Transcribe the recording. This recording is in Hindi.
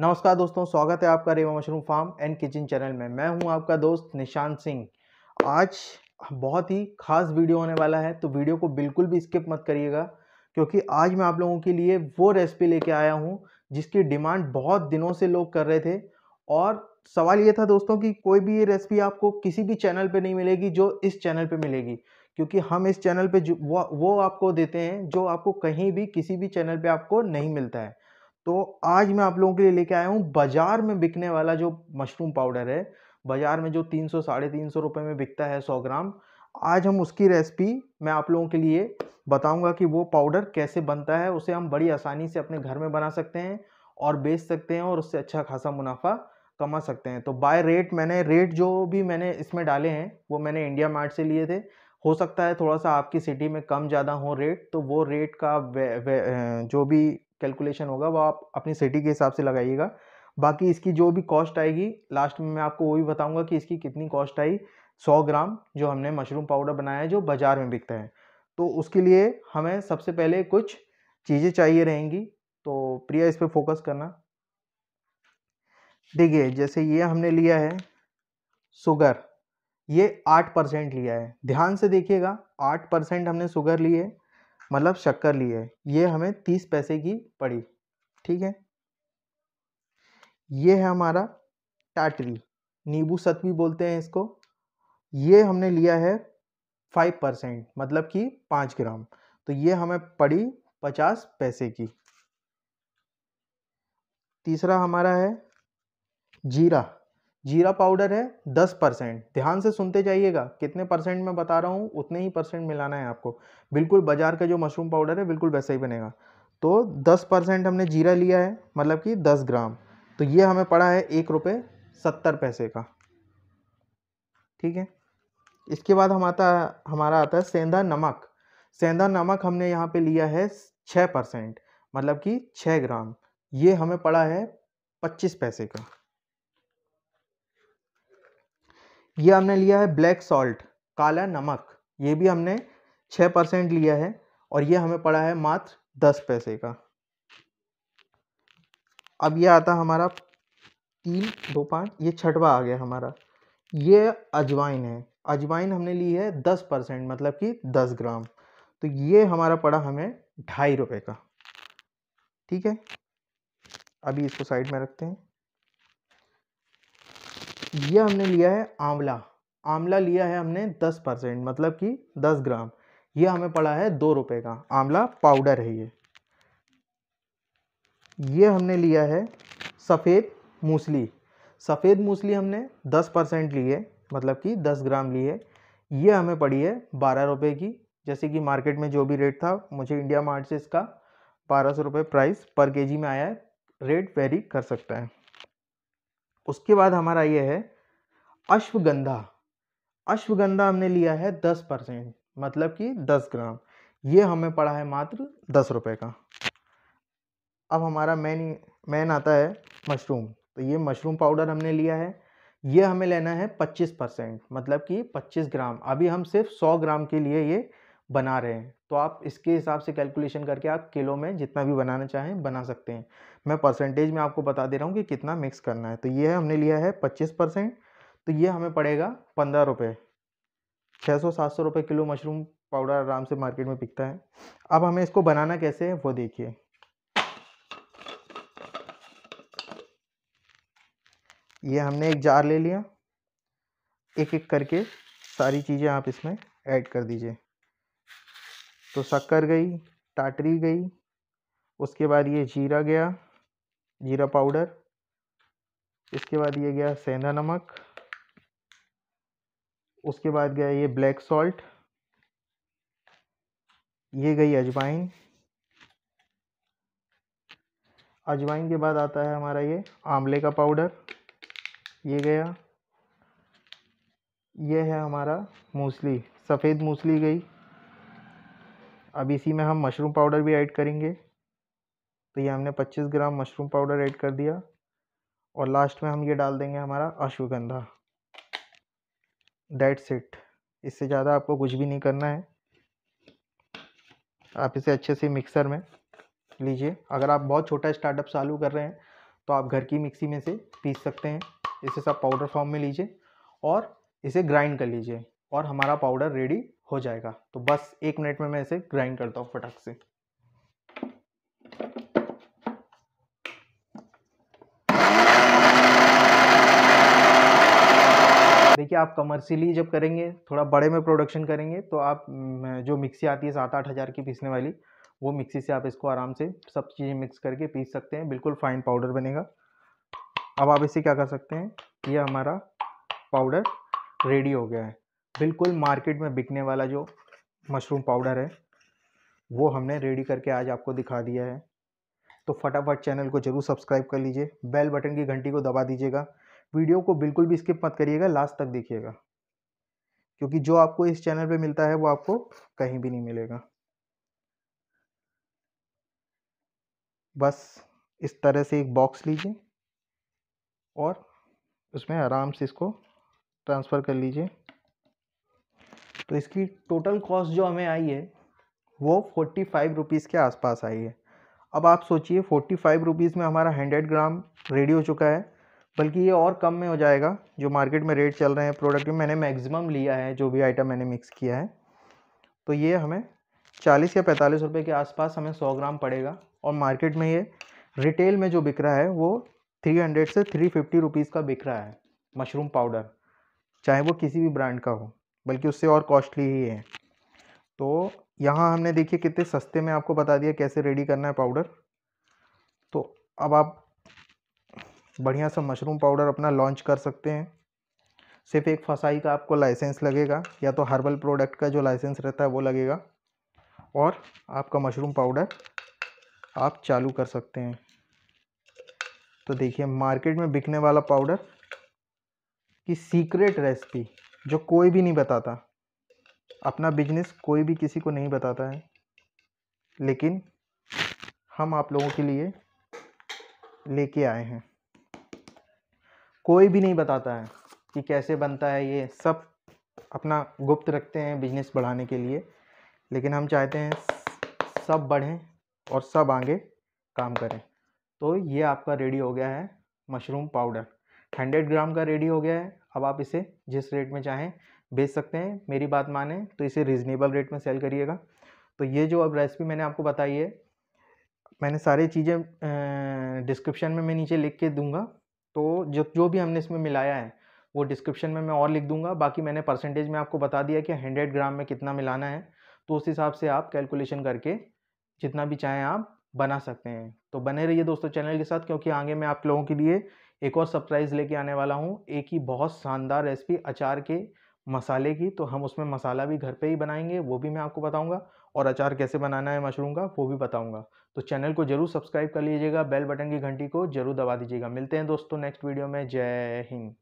नमस्कार दोस्तों स्वागत है आपका Rewa mushroom farm and kitchen channel में मैं हूं आपका दोस्त निशांत सिंह आज बहुत ही खास वीडियो होने वाला है तो वीडियो को बिल्कुल भी स्किप मत करिएगा क्योंकि आज मैं आप लोगों के लिए वो रेसिपी लेके आया हूं जिसकी डिमांड बहुत दिनों से लोग कर रहे थे और सवाल ये था दोस्तों कि कोई भी ये रेसिपी आपको किसी भी चैनल पर नहीं मिलेगी जो इस चैनल पर मिलेगी क्योंकि हम इस चैनल पर जो वो, वो आपको देते हैं जो आपको कहीं भी किसी भी चैनल पर आपको नहीं मिलता है तो आज मैं आप लोगों के लिए लेके आया हूँ बाज़ार में बिकने वाला जो मशरूम पाउडर है बाज़ार में जो तीन सौ साढ़े तीन सौ रुपये में बिकता है सौ ग्राम आज हम उसकी रेसिपी मैं आप लोगों के लिए बताऊंगा कि वो पाउडर कैसे बनता है उसे हम बड़ी आसानी से अपने घर में बना सकते हैं और बेच सकते हैं और उससे अच्छा खासा मुनाफा कमा सकते हैं तो बाय रेट मैंने रेट जो भी मैंने इसमें डाले हैं वो मैंने इंडिया मार्ट से लिए थे हो सकता है थोड़ा सा आपकी सिटी में कम ज़्यादा हो रेट तो वो रेट का वे, वे, जो भी कैलकुलेशन होगा वो आप अपनी सिटी के हिसाब से लगाइएगा बाकी इसकी जो भी कॉस्ट आएगी लास्ट में मैं आपको वो भी बताऊंगा कि इसकी कितनी कॉस्ट आई 100 ग्राम जो हमने मशरूम पाउडर बनाया है जो बाज़ार में बिकता है तो उसके लिए हमें सबसे पहले कुछ चीज़ें चाहिए रहेंगी तो प्रिया इस पर फोकस करना देखिए जैसे ये हमने लिया है शुगर ये आठ परसेंट लिया है ध्यान से देखिएगा आठ परसेंट हमने शुगर ली है मतलब शक्कर ली है ये हमें तीस पैसे की पड़ी ठीक है ये है हमारा टाटरी नींबू सत भी बोलते हैं इसको ये हमने लिया है फाइव परसेंट मतलब कि पाँच ग्राम तो ये हमें पड़ी पचास पैसे की तीसरा हमारा है जीरा जीरा पाउडर है दस परसेंट ध्यान से सुनते जाइएगा कितने परसेंट मैं बता रहा हूँ उतने ही परसेंट मिलाना है आपको बिल्कुल बाजार का जो मशरूम पाउडर है बिल्कुल वैसा ही बनेगा तो दस परसेंट हमने जीरा लिया है मतलब कि दस ग्राम तो ये हमें पड़ा है एक रुपये सत्तर पैसे का ठीक है इसके बाद हम आता हमारा आता है सेंधा नमक सेंधा नमक हमने यहाँ पर लिया है छः परसेंट मतलब कि छः ग्राम ये हमें पड़ा है पच्चीस पैसे का ये हमने लिया है ब्लैक सॉल्ट काला नमक ये भी हमने छः परसेंट लिया है और ये हमें पड़ा है मात्र दस पैसे का अब ये आता हमारा तीन दो पाँच ये छठवा आ गया हमारा ये अजवाइन है अजवाइन हमने ली है दस परसेंट मतलब कि दस ग्राम तो ये हमारा पड़ा हमें ढाई रुपये का ठीक है अभी इसको साइड में रखते हैं ये हमने लिया है आंवला आंवला लिया है हमने दस परसेंट मतलब कि दस ग्राम ये हमें पड़ा है दो रुपये का आंवला पाउडर है ये ये हमने लिया है सफ़ेद मूसली सफ़ेद मूसली हमने दस परसेंट ली है मतलब कि दस ग्राम ली है ये हमें पड़ी है बारह रुपये की जैसे कि मार्केट में जो भी रेट था मुझे इंडिया मार्ट से इसका बारह सौ रुपये प्राइस पर केजी में आया है रेट वेरी कर सकता है उसके बाद हमारा ये है अश्वगंधा अश्वगंधा हमने लिया है दस परसेंट मतलब कि दस ग्राम ये हमें पड़ा है मात्र दस रुपये का अब हमारा मैन मैन आता है मशरूम तो ये मशरूम पाउडर हमने लिया है ये हमें लेना है पच्चीस परसेंट मतलब कि पच्चीस ग्राम अभी हम सिर्फ सौ ग्राम के लिए ये बना रहे हैं तो आप इसके हिसाब से कैलकुलेशन करके आप किलो में जितना भी बनाना चाहें बना सकते हैं मैं परसेंटेज में आपको बता दे रहा हूँ कि कितना मिक्स करना है तो ये है हमने लिया है पच्चीस परसेंट तो ये हमें पड़ेगा पंद्रह रुपये छः सौ सात सौ रुपये किलो मशरूम पाउडर आराम से मार्केट में बिकता है अब हमें इसको बनाना कैसे है वो देखिए ये हमने एक जार ले लिया एक एक करके सारी चीज़ें आप इसमें ऐड कर दीजिए तो शक्कर गई टाटरी गई उसके बाद ये जीरा गया जीरा पाउडर इसके बाद ये गया सेंधा नमक उसके बाद गया ये ब्लैक सॉल्ट ये गई अजवाइन अजवाइन के बाद आता है हमारा ये आंवले का पाउडर ये गया ये है हमारा मूसली सफ़ेद मूसली गई अब इसी में हम मशरूम पाउडर भी ऐड करेंगे तो ये हमने 25 ग्राम मशरूम पाउडर ऐड कर दिया और लास्ट में हम ये डाल देंगे हमारा अश्वगंधा डेट सेट इससे ज़्यादा आपको कुछ भी नहीं करना है आप इसे अच्छे से मिक्सर में लीजिए अगर आप बहुत छोटा स्टार्टअप चालू कर रहे हैं तो आप घर की मिक्सी में से पीस सकते हैं इसे सब पाउडर फॉर्म में लीजिए और इसे ग्राइंड कर लीजिए और हमारा पाउडर रेडी हो जाएगा तो बस एक मिनट में मैं इसे ग्राइंड करता हूँ फटाक से देखिए आप कमर्शियली जब करेंगे थोड़ा बड़े में प्रोडक्शन करेंगे तो आप जो मिक्सी आती है सात आठ हज़ार की पीसने वाली वो मिक्सी से आप इसको आराम से सब चीज़ें मिक्स करके पीस सकते हैं बिल्कुल फाइन पाउडर बनेगा अब आप इसे क्या कर सकते हैं ये हमारा पाउडर रेडी हो गया है बिल्कुल मार्केट में बिकने वाला जो मशरूम पाउडर है वो हमने रेडी करके आज आपको दिखा दिया है तो फटाफट चैनल को जरूर सब्सक्राइब कर लीजिए बेल बटन की घंटी को दबा दीजिएगा वीडियो को बिल्कुल भी स्किप मत करिएगा लास्ट तक देखिएगा क्योंकि जो आपको इस चैनल पे मिलता है वो आपको कहीं भी नहीं मिलेगा बस इस तरह से एक बॉक्स लीजिए और उसमें आराम से इसको ट्रांसफ़र कर लीजिए तो इसकी टोटल कॉस्ट जो हमें आई है वो फोर्टी फाइव रुपीज़ के आसपास आई है अब आप सोचिए फोर्टी फाइव रुपीज़ में हमारा हंड्रेड ग्राम रेडी हो चुका है बल्कि ये और कम में हो जाएगा जो मार्केट में रेट चल रहे हैं प्रोडक्ट में मैंने मैक्सिमम लिया है जो भी आइटम मैंने मिक्स किया है तो ये हमें चालीस या पैंतालीस रुपये के आसपास हमें सौ ग्राम पड़ेगा और मार्केट में ये रिटेल में जो बिक रहा है वो थ्री हंड्रेड से थ्री फिफ्टी रुपीज़ का बिक रहा है मशरूम पाउडर चाहे वो किसी भी ब्रांड का हो बल्कि उससे और कॉस्टली ही है तो यहाँ हमने देखिए कितने सस्ते में आपको बता दिया कैसे रेडी करना है पाउडर तो अब आप बढ़िया सा मशरूम पाउडर अपना लॉन्च कर सकते हैं सिर्फ एक फसाई का आपको लाइसेंस लगेगा या तो हर्बल प्रोडक्ट का जो लाइसेंस रहता है वो लगेगा और आपका मशरूम पाउडर आप चालू कर सकते हैं तो देखिए मार्केट में बिकने वाला पाउडर की सीक्रेट रेसिपी जो कोई भी नहीं बताता अपना बिजनेस कोई भी किसी को नहीं बताता है लेकिन हम आप लोगों के लिए लेके आए हैं कोई भी नहीं बताता है कि कैसे बनता है ये सब अपना गुप्त रखते हैं बिजनेस बढ़ाने के लिए लेकिन हम चाहते हैं सब बढ़ें और सब आगे काम करें तो ये आपका रेडी हो गया है मशरूम पाउडर हंड्रेड ग्राम का रेडी हो गया है अब आप इसे जिस रेट में चाहें बेच सकते हैं मेरी बात माने तो इसे रिजनेबल रेट में सेल करिएगा तो ये जो अब रेसिपी मैंने आपको बताई है मैंने सारी चीज़ें डिस्क्रिप्शन में मैं नीचे लिख के दूंगा तो जो जो भी हमने इसमें मिलाया है वो डिस्क्रिप्शन में मैं और लिख दूंगा बाकी मैंने परसेंटेज में आपको बता दिया कि हंड्रेड ग्राम में कितना मिलाना है तो उस हिसाब से आप कैलकुलेशन करके जितना भी चाहें आप बना सकते हैं तो बने रहिए दोस्तों चैनल के साथ क्योंकि आगे मैं आप लोगों के लिए एक और सरप्राइज़ लेके आने वाला हूँ एक ही बहुत शानदार रेसिपी अचार के मसाले की तो हम उसमें मसाला भी घर पे ही बनाएंगे वो भी मैं आपको बताऊंगा और अचार कैसे बनाना है मशरूम का वो भी बताऊंगा तो चैनल को जरूर सब्सक्राइब कर लीजिएगा बेल बटन की घंटी को जरूर दबा दीजिएगा मिलते हैं दोस्तों नेक्स्ट वीडियो में जय हिंद